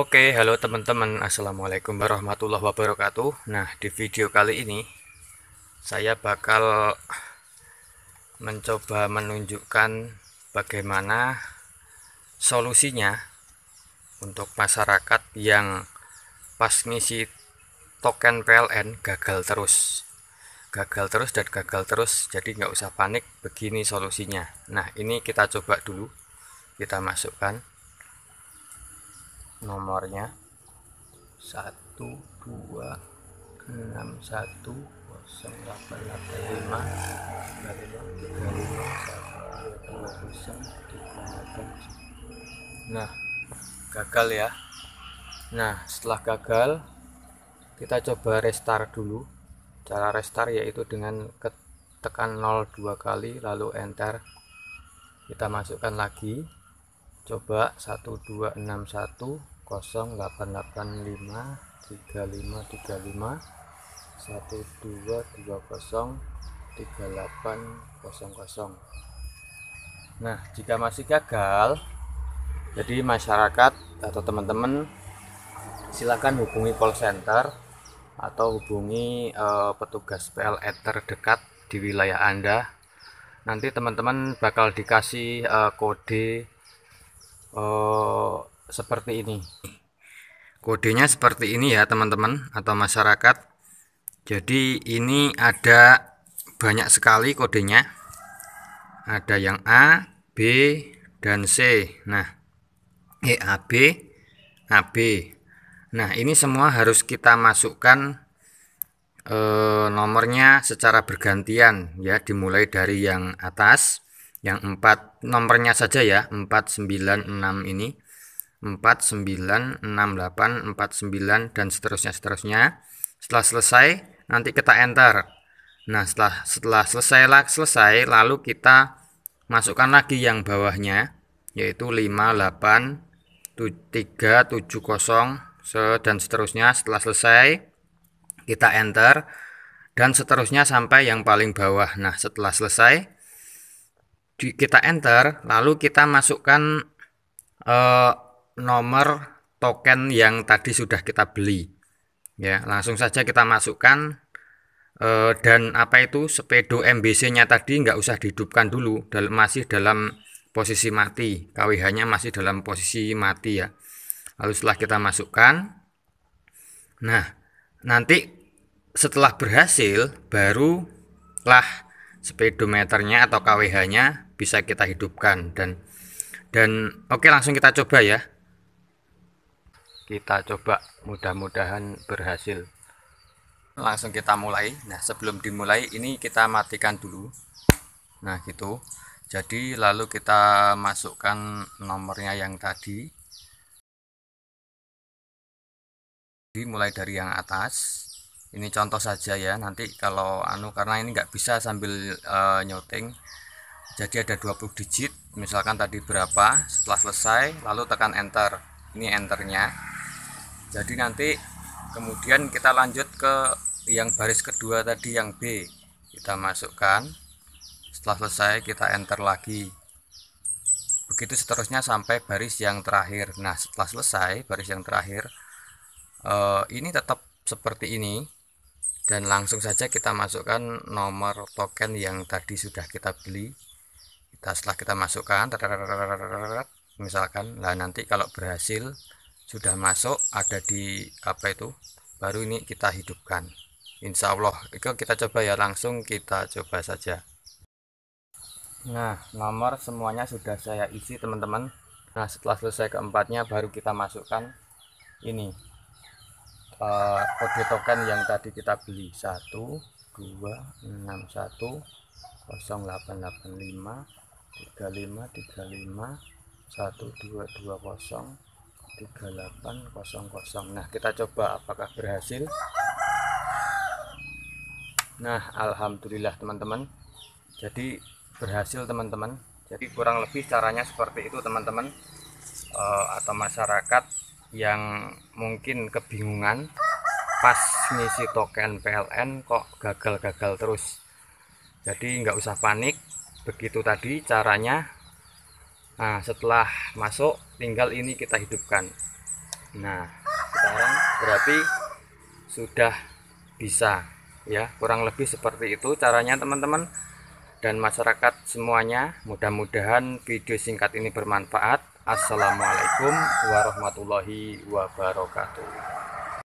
Oke, halo teman-teman. Assalamualaikum warahmatullahi wabarakatuh. Nah, di video kali ini saya bakal mencoba menunjukkan bagaimana solusinya untuk masyarakat yang pas ngisi token PLN gagal terus. Gagal terus dan gagal terus, jadi nggak usah panik, begini solusinya. Nah, ini kita coba dulu. Kita masukkan nomornya lima. nah gagal ya nah setelah gagal kita coba restart dulu cara restart yaitu dengan tekan dua kali lalu enter kita masukkan lagi coba 1261 0885 3535 1220 3800 nah jika masih gagal jadi masyarakat atau teman-teman silakan hubungi call center atau hubungi uh, petugas PLN e terdekat di wilayah Anda. Nanti teman-teman bakal dikasih uh, kode uh, seperti ini kodenya seperti ini ya teman-teman atau masyarakat jadi ini ada banyak sekali kodenya ada yang A B dan C nah E A B A B nah ini semua harus kita masukkan e, nomornya secara bergantian ya dimulai dari yang atas yang empat nomornya saja ya 496 ini delapan empat sembilan dan seterusnya seterusnya. Setelah selesai nanti kita enter. Nah, setelah setelah selesai selesai lalu kita masukkan lagi yang bawahnya yaitu 58 370 dan seterusnya. Setelah selesai kita enter dan seterusnya sampai yang paling bawah. Nah, setelah selesai kita enter lalu kita masukkan eh, nomor token yang tadi sudah kita beli. Ya, langsung saja kita masukkan e, dan apa itu speedo MBC-nya tadi nggak usah dihidupkan dulu, dal masih dalam posisi mati. KWH-nya masih dalam posisi mati ya. Lalu setelah kita masukkan, nah nanti setelah berhasil barulah speedometernya atau KWH-nya bisa kita hidupkan dan dan oke langsung kita coba ya kita coba mudah-mudahan berhasil langsung kita mulai nah sebelum dimulai ini kita matikan dulu nah gitu jadi lalu kita masukkan nomornya yang tadi dimulai dari yang atas ini contoh saja ya nanti kalau anu karena ini nggak bisa sambil uh, eh, nyoting jadi ada 20 digit misalkan tadi berapa setelah selesai lalu tekan enter ini enternya jadi nanti kemudian kita lanjut ke yang baris kedua tadi yang B kita masukkan setelah selesai kita enter lagi begitu seterusnya sampai baris yang terakhir nah setelah selesai baris yang terakhir eh, ini tetap seperti ini dan langsung saja kita masukkan nomor token yang tadi sudah kita beli kita setelah kita masukkan misalkan lah nanti kalau berhasil sudah masuk ada di apa itu baru ini kita hidupkan Insya Allah itu kita coba ya langsung kita coba saja nah nomor semuanya sudah saya isi teman-teman nah setelah selesai keempatnya baru kita masukkan ini eh, kode uh, token yang tadi kita beli 1 2 6 1 0885 35 35 1220 3800 nah kita coba apakah berhasil nah Alhamdulillah teman-teman jadi berhasil teman-teman jadi kurang lebih caranya seperti itu teman-teman e, atau masyarakat yang mungkin kebingungan pas ngisi token PLN kok gagal-gagal terus jadi nggak usah panik begitu tadi caranya nah setelah masuk tinggal ini kita hidupkan nah sekarang berarti sudah bisa ya kurang lebih seperti itu caranya teman-teman dan masyarakat semuanya mudah-mudahan video singkat ini bermanfaat Assalamualaikum warahmatullahi wabarakatuh